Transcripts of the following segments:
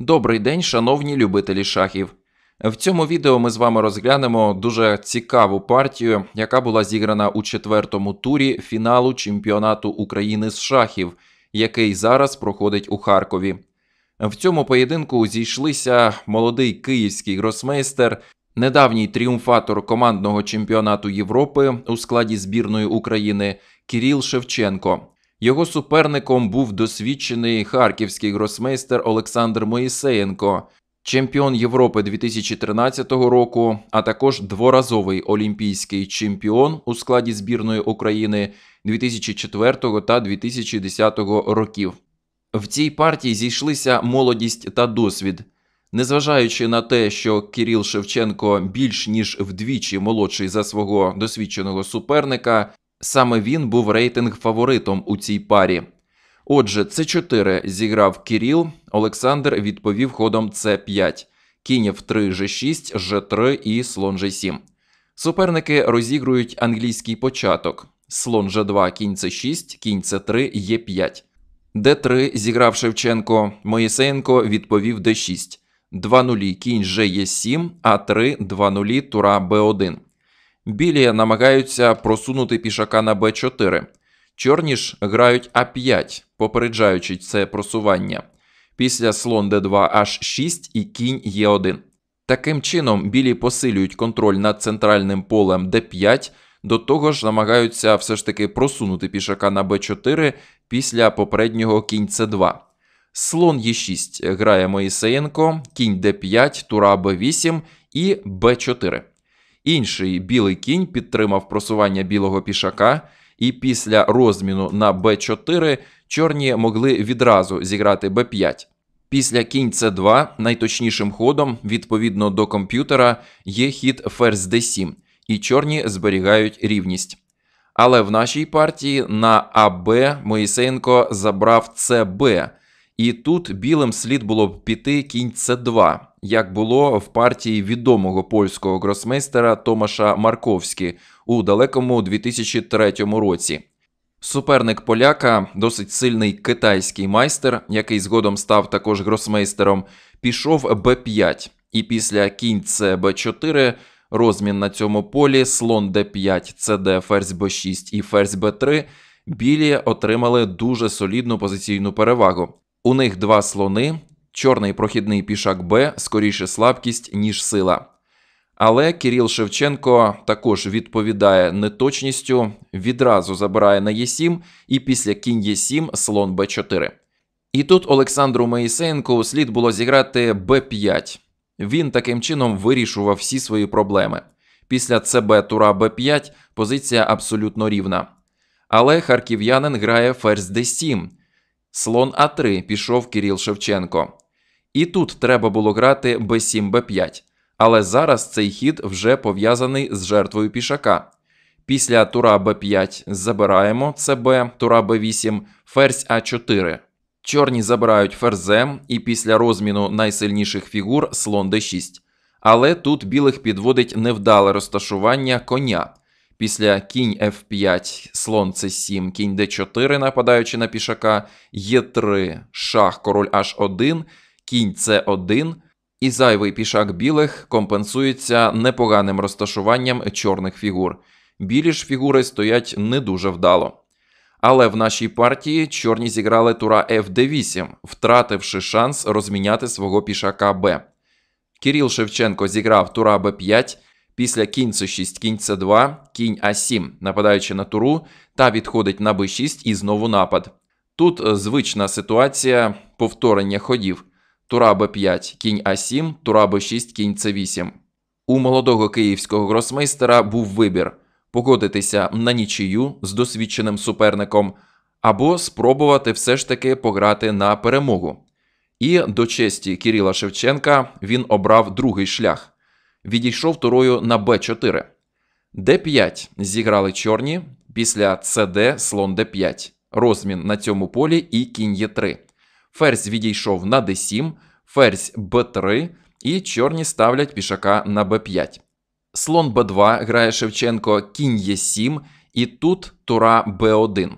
Добрий день, шановні любителі шахів. В цьому відео ми з вами розглянемо дуже цікаву партію, яка була зіграна у четвертому турі фіналу чемпіонату України з шахів, який зараз проходить у Харкові. В цьому поєдинку зійшлися молодий київський гросмейстер, недавній тріумфатор командного чемпіонату Європи у складі збірної України Кіріл Шевченко. Його суперником був досвідчений харківський гросмейстер Олександр Моїсеєнко, чемпіон Європи 2013 року, а також дворазовий олімпійський чемпіон у складі збірної України 2004 та 2010 років. В цій партії зійшлися молодість та досвід. Незважаючи на те, що Кіріл Шевченко більш ніж вдвічі молодший за свого досвідченого суперника, Саме він був рейтинг фаворитом у цій парі. Отже, С4 зіграв Кіріл, Олександр відповів ходом С5, кінь Кінів 3 g 6 g 3 і слон g 7 Суперники розігрують англійський початок: слон g 2 кінь С6, кінь С3, Е5. Д3 зіграв Шевченко, Моїсеєнко відповів Д6, 2 нулі, кінь Ж є 7, А3 2 нулі, Тура Б1. Білі намагаються просунути пішака на Б4. Чорні ж грають А5, попереджаючи це просування. Після слон Д2 H6 і кінь Е1. Таким чином, білі посилюють контроль над центральним полем Д5, до того ж намагаються все ж таки просунути пішака на Б4 після попереднього кінь С2. Слон Е6 грає Моїсеєнко, кінь Д5, Тура Б8 і Б4. Інший білий кінь підтримав просування білого пішака, і після розміну на Б4 чорні могли відразу зіграти Б5. Після кінь С2 найточнішим ходом, відповідно до комп'ютера, є хід ферзь Д7, і чорні зберігають рівність. Але в нашій партії на АБ Моїсенко забрав ЦБ, і тут білим слід було б піти кінь С2 як було в партії відомого польського гросмейстера Томаша Марковські у далекому 2003 році. Суперник поляка, досить сильний китайський майстер, який згодом став також гросмейстером, пішов Б5, і після кінь С Б4 розмін на цьому полі слон Д5, ЦД, ферзь Б6 і ферзь Б3. Білі отримали дуже солідну позиційну перевагу. У них два слони, Чорний прохідний пішак Б скоріше слабкість, ніж сила. Але Кіріл Шевченко також відповідає неточністю, відразу забирає на Е7 і після кінь Е7 слон Б4. І тут Олександру Моїсеєнку слід було зіграти Б5. Він таким чином вирішував всі свої проблеми. Після ЦБ тура Б5 позиція абсолютно рівна. Але харків'янин грає ферзь Д7. Слон А3 пішов Кіріл Шевченко. І тут треба було грати b7, b5, але зараз цей хід вже пов'язаний з жертвою пішака. Після тура b5 забираємо cb, тура b8, ферзь а4. Чорні забирають ферзем, і після розміну найсильніших фігур слон d6. Але тут білих підводить невдале розташування коня. Після кінь f5, слон c7, кінь d4, нападаючи на пішака, е 3 шах, король h1 кінь С1, і зайвий пішак білих компенсується непоганим розташуванням чорних фігур. Білі ж фігури стоять не дуже вдало. Але в нашій партії чорні зіграли тура Фд8, втративши шанс розміняти свого пішака Б. Кіріл Шевченко зіграв тура Б5, після кінь С6, кінь С2, кінь А7, нападаючи на туру, та відходить на Б6 і знову напад. Тут звична ситуація повторення ходів. Тура Б5, кінь А7, Тура Б6, кінь С8. У молодого київського гросмейстера був вибір погодитися на нічию з досвідченим суперником або спробувати все ж таки пограти на перемогу. І до честі Кіріла Шевченка він обрав другий шлях. Відійшов турою на Б4. Д5 зіграли чорні після СД слон Д5, розмін на цьому полі і кінь Є3. Ферзь відійшов на d7, ферзь b3 і чорні ставлять пішака на b5. Слон b2 грає Шевченко, кінь e7, і тут тура b1.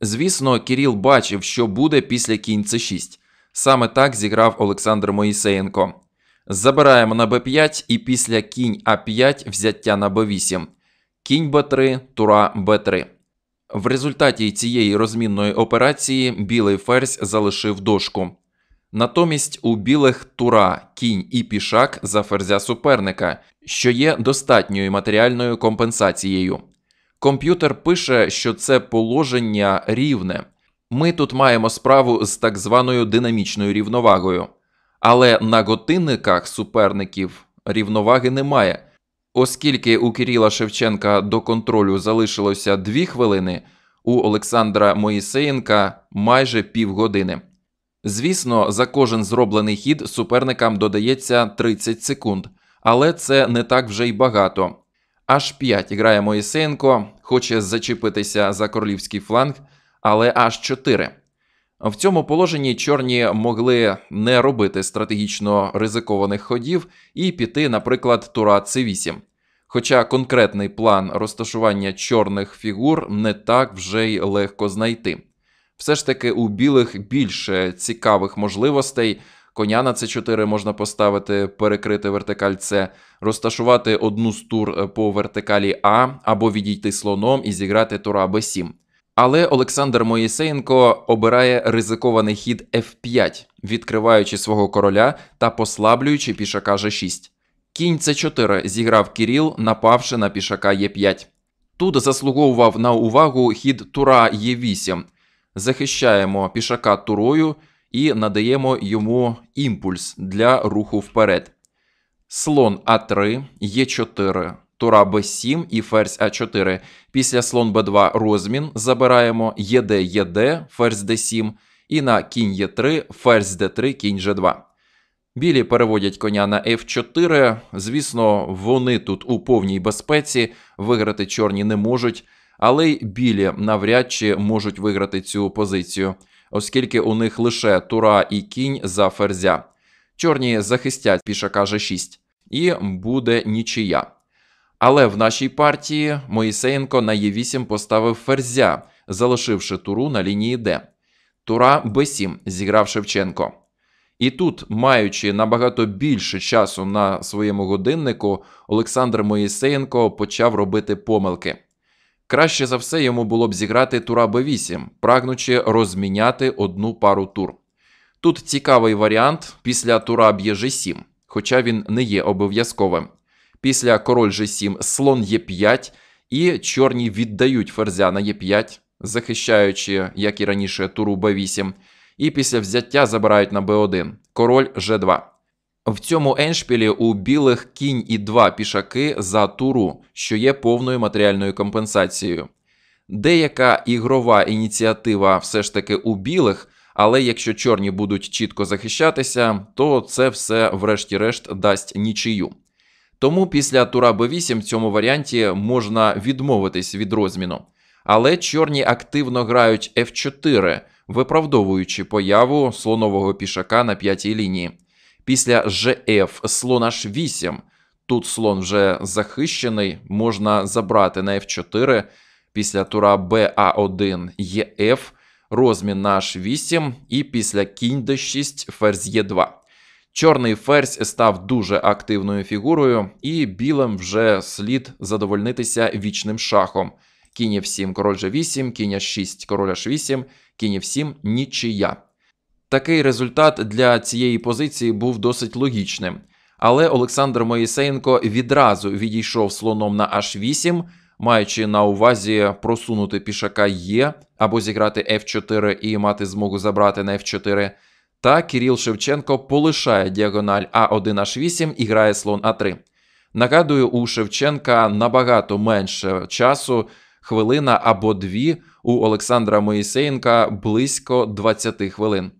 Звісно, Кіріл бачив, що буде після кінь c6. Саме так зіграв Олександр Моїсеєнко. Забираємо на b5 і після кінь а5 взяття на b8. Кінь b3, тура b3. В результаті цієї розмінної операції білий ферзь залишив дошку. Натомість у білих тура кінь і пішак за ферзя суперника, що є достатньою матеріальною компенсацією. Комп'ютер пише, що це положення рівне. Ми тут маємо справу з так званою динамічною рівновагою. Але на годинниках суперників рівноваги немає. Оскільки у Кирила Шевченка до контролю залишилося 2 хвилини, у Олександра Моїсеєнка майже півгодини. Звісно, за кожен зроблений хід суперникам додається 30 секунд, але це не так вже й багато. Аж 5 грає Моїсеєнко, хоче зачепитися за королівський фланг, але аж 4. В цьому положенні чорні могли не робити стратегічно ризикованих ходів і піти, наприклад, тура С8. Хоча конкретний план розташування чорних фігур не так вже й легко знайти. Все ж таки у білих більше цікавих можливостей. Коня на С4 можна поставити, перекрити вертикаль С, розташувати одну з тур е, по вертикалі А або відійти слоном і зіграти тура b 7 але Олександр Моїсеєнко обирає ризикований хід F5, відкриваючи свого короля та послаблюючи пішака G6. Кінь c 4 зіграв Кіріл, напавши на пішака Е5. Тут заслуговував на увагу хід Тура Е8. Захищаємо пішака турою і надаємо йому імпульс для руху вперед. Слон А3, Е4, Тура b 7 і ферзь А4. Після слон Б2 розмін забираємо ЄД ЄД, ферзь Д7, і на кінь Е3, ферзь Д3, кінь Ж2. Білі переводять коня на F4. Звісно, вони тут у повній безпеці, виграти чорні не можуть, але й білі навряд чи можуть виграти цю позицію, оскільки у них лише тура і кінь за ферзя. Чорні захистять пішака Ж6, і буде нічия. Але в нашій партії Моїсеєнко на Е8 поставив ферзя, залишивши туру на лінії Д. Тура Б7 зіграв Шевченко. І тут, маючи набагато більше часу на своєму годиннику, Олександр Моїсеєнко почав робити помилки. Краще за все йому було б зіграти тура Б8, прагнучи розміняти одну пару тур. Тут цікавий варіант після тура б'є Ж7, хоча він не є обов'язковим. Після король G7, слон Е5, і чорні віддають ферзя на Е5, захищаючи, як і раніше, туру b 8 І після взяття забирають на Б1, король G2. В цьому еншпілі у білих кінь і два пішаки за туру, що є повною матеріальною компенсацією. Деяка ігрова ініціатива все ж таки у білих, але якщо чорні будуть чітко захищатися, то це все, врешті-решт, дасть нічию. Тому після тура Б8 в цьому варіанті можна відмовитись від розміну. Але чорні активно грають F4, виправдовуючи появу слонового пішака на п'ятій лінії. Після GF слон H8. Тут слон вже захищений, можна забрати на F4. Після тура БА1 ЄФ, розмін на H8, і після кінь d 6 ферзь Е2. Чорний ферзь став дуже активною фігурою, і білим вже слід задовольнитися вічним шахом. Кінь f7, король g8, кінь h6, король h8, кінь f7, нічия. Такий результат для цієї позиції був досить логічним. Але Олександр Моїсеєнко відразу відійшов слоном на h8, маючи на увазі просунути пішака Е або зіграти f4 і мати змогу забрати на f4. Та Кіріл Шевченко полишає діагональ А1H8 і грає слон А3. Нагадую, у Шевченка набагато менше часу, хвилина або дві, у Олександра Моїсеєнка близько 20 хвилин.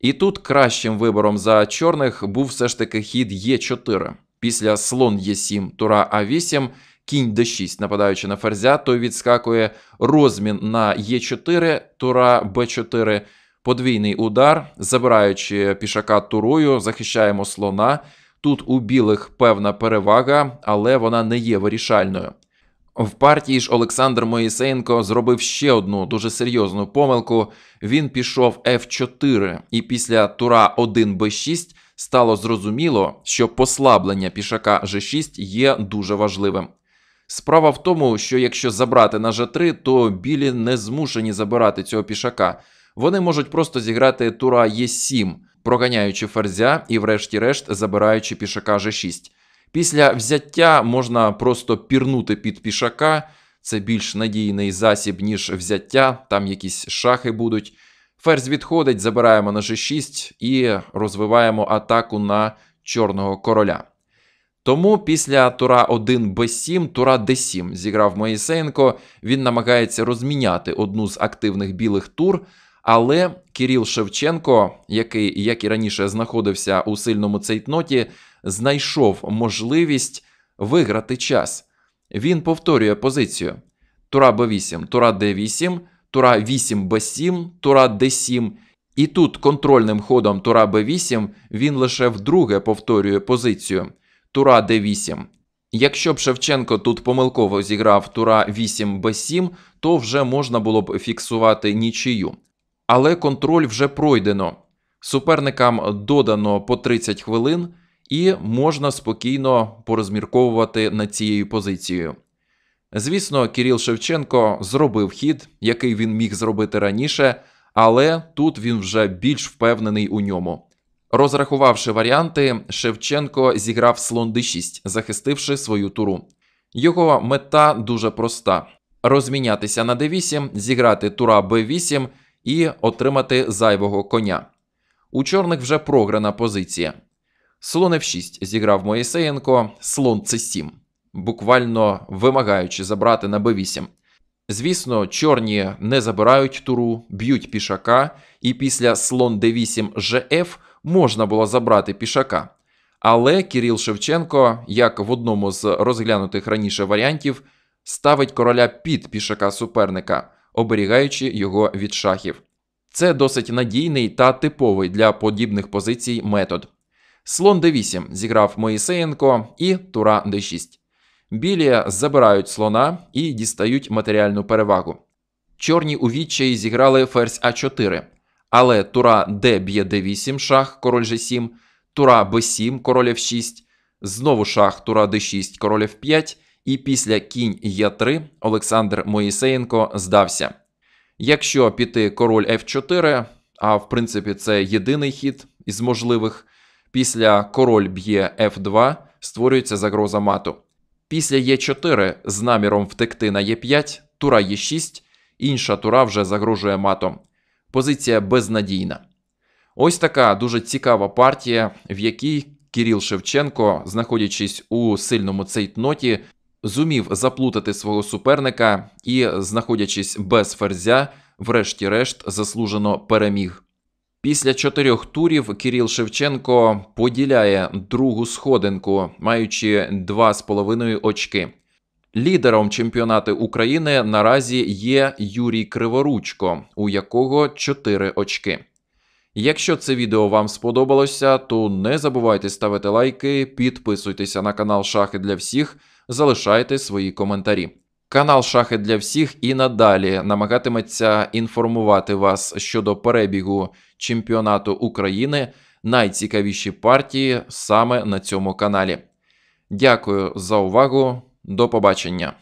І тут кращим вибором за чорних був все ж таки хід Е4. Після слон Е7, тура А8, кінь Д6, нападаючи на ферзя, то відскакує розмін на Е4, тура Б4. Подвійний удар, забираючи пішака турою, захищаємо слона. Тут у білих певна перевага, але вона не є вирішальною. В партії ж Олександр Моїсеєнко зробив ще одну дуже серйозну помилку. Він пішов F4, і після тура 1 b 6 стало зрозуміло, що послаблення пішака G6 є дуже важливим. Справа в тому, що якщо забрати на G3, то білі не змушені забирати цього пішака. Вони можуть просто зіграти тура Е7, проганяючи ферзя і, врешті-решт, забираючи пішака G6. Після взяття можна просто пірнути під пішака. Це більш надійний засіб, ніж взяття, там якісь шахи будуть. Ферзь відходить, забираємо на G6 і розвиваємо атаку на чорного короля. Тому після тура 1 Б7, тура Д7 зіграв Моїсенко. Він намагається розміняти одну з активних білих тур, але Кирил Шевченко, який, як і раніше, знаходився у сильному цейтноті, знайшов можливість виграти час. Він повторює позицію: Тура Б8, Тура Д8, Тура 8 Б7, Тура Д7. І тут контрольним ходом Тура Б8 він лише вдруге повторює позицію Тура Д8. Якщо б Шевченко тут помилково зіграв Тура 8 Б7, то вже можна було б фіксувати нічию але контроль вже пройдено. Суперникам додано по 30 хвилин і можна спокійно порозмірковувати над цією позицією. Звісно, Кіріл Шевченко зробив хід, який він міг зробити раніше, але тут він вже більш впевнений у ньому. Розрахувавши варіанти, Шевченко зіграв слон d6, захистивши свою туру. Його мета дуже проста: розмінятися на d8, зіграти тура b8 і отримати зайвого коня. У чорних вже програна позиція. Слон F6 зіграв Моїсеєнко, слон C7, буквально вимагаючи забрати на b8. Звісно, чорні не забирають туру, б'ють пішака, і після слон d8 gf можна було забрати пішака. Але Кирил Шевченко, як в одному з розглянутих раніше варіантів, ставить короля під пішака суперника оберігаючи його від шахів. Це досить надійний та типовий для подібних позицій метод. Слон d8 зіграв Моїсеєнко і Тура d6. Білі забирають слона і дістають матеріальну перевагу. Чорні у відчаї зіграли ферзь А4, але тура Д б'є d8 шах, король g7, тура b7, король f6, знову шах, тура d6, король f5 і після кінь Е3 Олександр Моїсеєнко здався. Якщо піти король F4, а в принципі це єдиний хід із можливих, після король б'є F2 створюється загроза мату. Після Е4 з наміром втекти на Е5, тура Е6, інша тура вже загрожує матом. Позиція безнадійна. Ось така дуже цікава партія, в якій Кіріл Шевченко, знаходячись у сильному цейтноті, зумів заплутати свого суперника і, знаходячись без ферзя, врешті-решт заслужено переміг. Після чотирьох турів Кіріл Шевченко поділяє другу сходинку, маючи 2,5 очки. Лідером чемпіонату України наразі є Юрій Криворучко, у якого 4 очки. Якщо це відео вам сподобалося, то не забувайте ставити лайки, підписуйтеся на канал Шахи для всіх, залишайте свої коментарі. Канал Шахи для всіх і надалі намагатиметься інформувати вас щодо перебігу чемпіонату України, найцікавіші партії саме на цьому каналі. Дякую за увагу, до побачення.